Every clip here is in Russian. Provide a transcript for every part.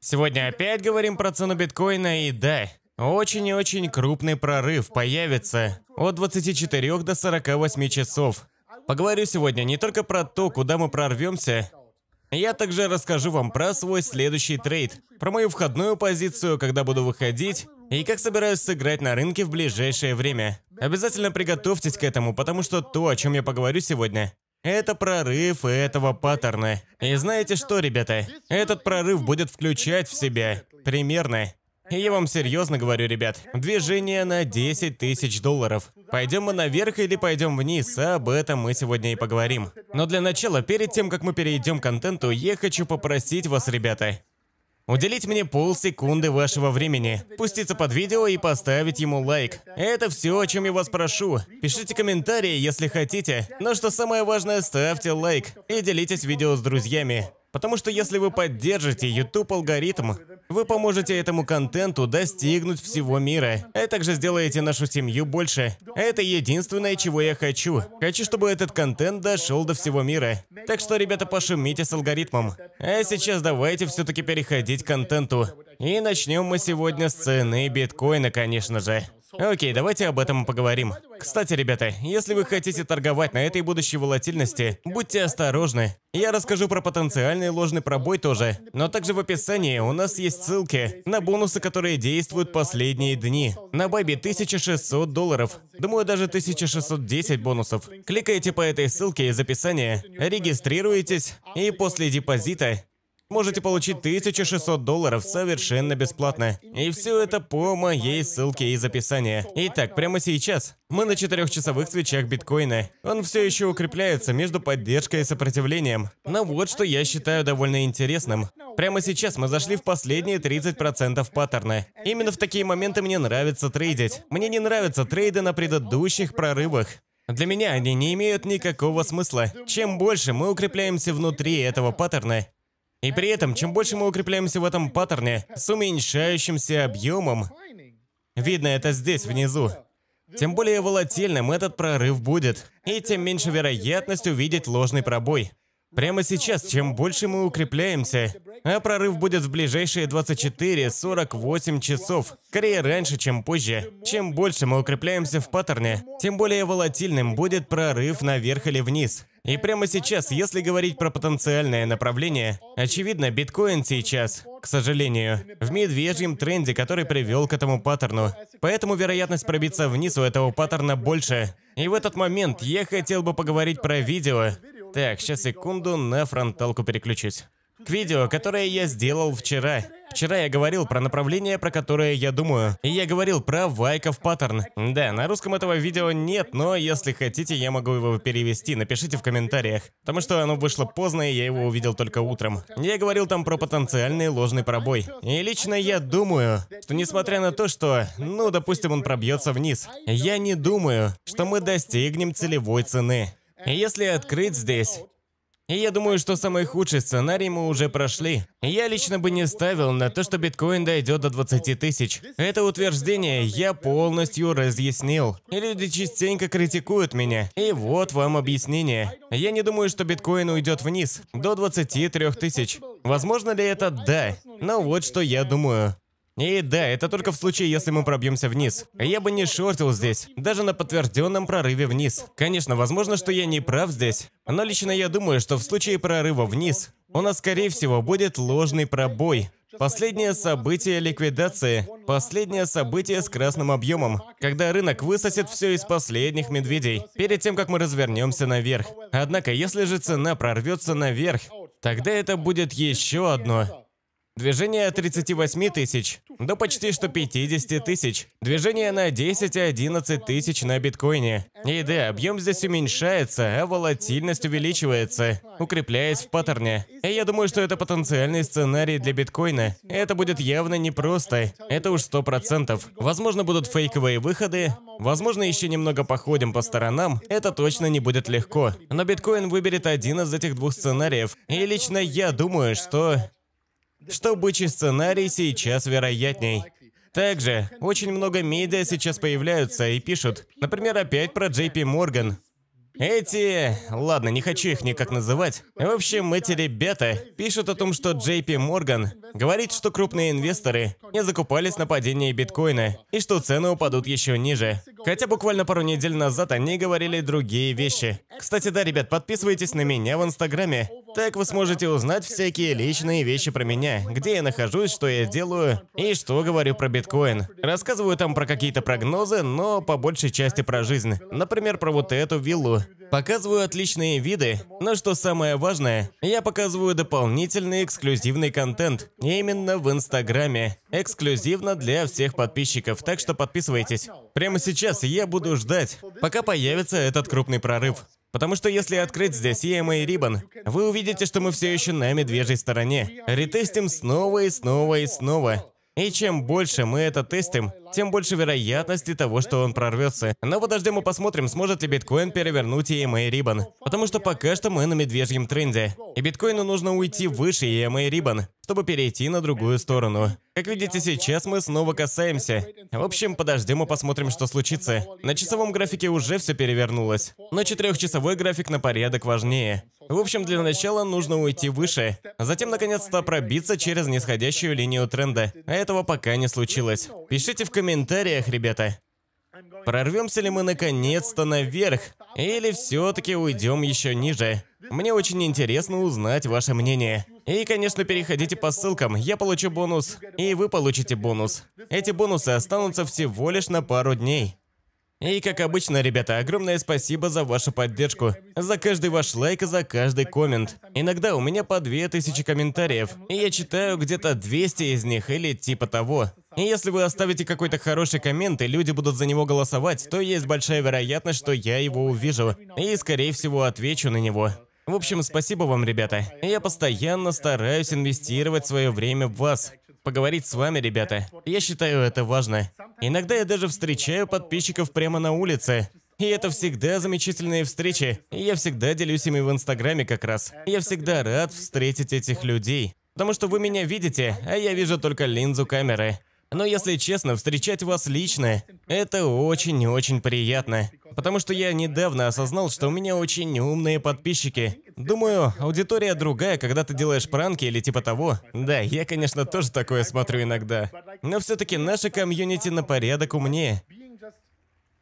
Сегодня опять говорим про цену биткоина и да, очень и очень крупный прорыв появится от 24 до 48 часов. Поговорю сегодня не только про то, куда мы прорвемся, я также расскажу вам про свой следующий трейд, про мою входную позицию, когда буду выходить, и как собираюсь сыграть на рынке в ближайшее время. Обязательно приготовьтесь к этому, потому что то, о чем я поговорю сегодня, это прорыв этого паттерна. И знаете что, ребята? Этот прорыв будет включать в себя примерно и я вам серьезно говорю, ребят, движение на 10 тысяч долларов. Пойдем мы наверх или пойдем вниз, об этом мы сегодня и поговорим. Но для начала, перед тем, как мы перейдем к контенту, я хочу попросить вас, ребята, уделить мне полсекунды вашего времени, пуститься под видео и поставить ему лайк. Это все, о чем я вас прошу. Пишите комментарии, если хотите, но что самое важное, ставьте лайк и делитесь видео с друзьями. Потому что если вы поддержите YouTube алгоритм, вы поможете этому контенту достигнуть всего мира, а также сделаете нашу семью больше. Это единственное, чего я хочу. Хочу, чтобы этот контент дошел до всего мира. Так что, ребята, пошумите с алгоритмом. А сейчас давайте все-таки переходить к контенту. И начнем мы сегодня с цены биткоина, конечно же. Окей, давайте об этом поговорим. Кстати, ребята, если вы хотите торговать на этой будущей волатильности, будьте осторожны. Я расскажу про потенциальный ложный пробой тоже, но также в описании у нас есть ссылки на бонусы, которые действуют последние дни. На Баби 1600 долларов, думаю, даже 1610 бонусов. Кликайте по этой ссылке из описания, регистрируйтесь, и после депозита можете получить 1600 долларов совершенно бесплатно. И все это по моей ссылке из описания. Итак, прямо сейчас мы на четырехчасовых свечах биткоина. Он все еще укрепляется между поддержкой и сопротивлением. Но вот что я считаю довольно интересным. Прямо сейчас мы зашли в последние 30% паттерна. Именно в такие моменты мне нравится трейдить. Мне не нравятся трейды на предыдущих прорывах. Для меня они не имеют никакого смысла. Чем больше мы укрепляемся внутри этого паттерна, и при этом, чем больше мы укрепляемся в этом паттерне с уменьшающимся объемом, видно это здесь, внизу, тем более волатильным этот прорыв будет, и тем меньше вероятность увидеть ложный пробой. Прямо сейчас, чем больше мы укрепляемся, а прорыв будет в ближайшие 24-48 часов, скорее раньше, чем позже. Чем больше мы укрепляемся в паттерне, тем более волатильным будет прорыв наверх или вниз. И прямо сейчас, если говорить про потенциальное направление, очевидно, биткоин сейчас, к сожалению, в медвежьем тренде, который привел к этому паттерну. Поэтому вероятность пробиться вниз у этого паттерна больше. И в этот момент я хотел бы поговорить про видео. Так, сейчас секунду, на фронталку переключусь к видео, которое я сделал вчера. Вчера я говорил про направление, про которое я думаю. И я говорил про Вайков паттерн. Да, на русском этого видео нет, но если хотите, я могу его перевести. Напишите в комментариях. Потому что оно вышло поздно, и я его увидел только утром. Я говорил там про потенциальный ложный пробой. И лично я думаю, что несмотря на то, что, ну, допустим, он пробьется вниз, я не думаю, что мы достигнем целевой цены. Если открыть здесь и я думаю, что самый худший сценарий мы уже прошли. Я лично бы не ставил на то, что биткоин дойдет до 20 тысяч. Это утверждение я полностью разъяснил. И люди частенько критикуют меня. И вот вам объяснение. Я не думаю, что биткоин уйдет вниз, до 23 тысяч. Возможно ли это? Да. Но вот что я думаю. И да, это только в случае, если мы пробьемся вниз. Я бы не шортил здесь, даже на подтвержденном прорыве вниз. Конечно, возможно, что я не прав здесь, но лично я думаю, что в случае прорыва вниз, у нас, скорее всего, будет ложный пробой. Последнее событие ликвидации. Последнее событие с красным объемом, когда рынок высосет все из последних медведей, перед тем, как мы развернемся наверх. Однако, если же цена прорвется наверх, тогда это будет еще одно Движение 38 тысяч до почти что 50 тысяч. Движение на 10-11 тысяч на биткоине. И да, объем здесь уменьшается, а волатильность увеличивается, укрепляясь в паттерне. И я думаю, что это потенциальный сценарий для биткоина. Это будет явно непросто. Это уж 100%. Возможно, будут фейковые выходы, Возможно, еще немного походим по сторонам, это точно не будет легко. Но биткоин выберет один из этих двух сценариев. И лично я думаю, что что бычий сценарий сейчас вероятней. Также очень много медиа сейчас появляются и пишут, например, опять про Джейпи Морган. Эти... Ладно, не хочу их никак называть. В общем, эти ребята пишут о том, что Джейпи Морган Говорит, что крупные инвесторы не закупались на падение биткоина и что цены упадут еще ниже. Хотя буквально пару недель назад они говорили другие вещи. Кстати, да, ребят, подписывайтесь на меня в Инстаграме. Так вы сможете узнать всякие личные вещи про меня, где я нахожусь, что я делаю и что говорю про биткоин. Рассказываю там про какие-то прогнозы, но по большей части про жизнь. Например, про вот эту виллу. Показываю отличные виды, но что самое важное, я показываю дополнительный эксклюзивный контент. Именно в Инстаграме. Эксклюзивно для всех подписчиков, так что подписывайтесь. Прямо сейчас я буду ждать, пока появится этот крупный прорыв. Потому что если открыть здесь EMA Ribbon, вы увидите, что мы все еще на медвежьей стороне. Ретестим снова и снова и снова. И чем больше мы это тестим, тем больше вероятности того, что он прорвется. Но подождем и посмотрим, сможет ли биткоин перевернуть EMA Ribbon. Потому что пока что мы на медвежьем тренде. И биткоину нужно уйти выше EMA Ribbon, чтобы перейти на другую сторону. Как видите, сейчас мы снова касаемся. В общем, подождем и посмотрим, что случится. На часовом графике уже все перевернулось. Но четырехчасовой график на порядок важнее. В общем, для начала нужно уйти выше. Затем, наконец-то, пробиться через нисходящую линию тренда. А этого пока не случилось. Пишите в комментариях комментариях, ребята. Прорвемся ли мы наконец-то наверх? Или все-таки уйдем еще ниже? Мне очень интересно узнать ваше мнение. И, конечно, переходите по ссылкам. Я получу бонус, и вы получите бонус. Эти бонусы останутся всего лишь на пару дней. И, как обычно, ребята, огромное спасибо за вашу поддержку, за каждый ваш лайк и за каждый коммент. Иногда у меня по 2000 комментариев, и я читаю где-то 200 из них или типа того. И если вы оставите какой-то хороший коммент, и люди будут за него голосовать, то есть большая вероятность, что я его увижу. И, скорее всего, отвечу на него. В общем, спасибо вам, ребята. Я постоянно стараюсь инвестировать свое время в вас. Поговорить с вами, ребята. Я считаю это важно. Иногда я даже встречаю подписчиков прямо на улице. И это всегда замечательные встречи. И я всегда делюсь ими в Инстаграме как раз. Я всегда рад встретить этих людей. Потому что вы меня видите, а я вижу только линзу камеры. Но если честно, встречать вас лично – это очень-очень приятно. Потому что я недавно осознал, что у меня очень умные подписчики. Думаю, аудитория другая, когда ты делаешь пранки или типа того. Да, я, конечно, тоже такое смотрю иногда. Но все-таки наше комьюнити на порядок умнее.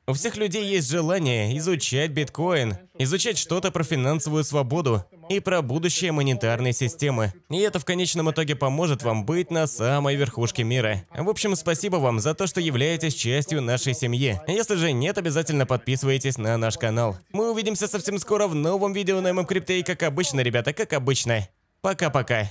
У всех людей есть желание изучать биткоин, изучать что-то про финансовую свободу и про будущее монетарной системы. И это в конечном итоге поможет вам быть на самой верхушке мира. В общем, спасибо вам за то, что являетесь частью нашей семьи. Если же нет, обязательно подписывайтесь на наш канал. Мы увидимся совсем скоро в новом видео на ММКрипте, и как обычно, ребята, как обычно. Пока-пока.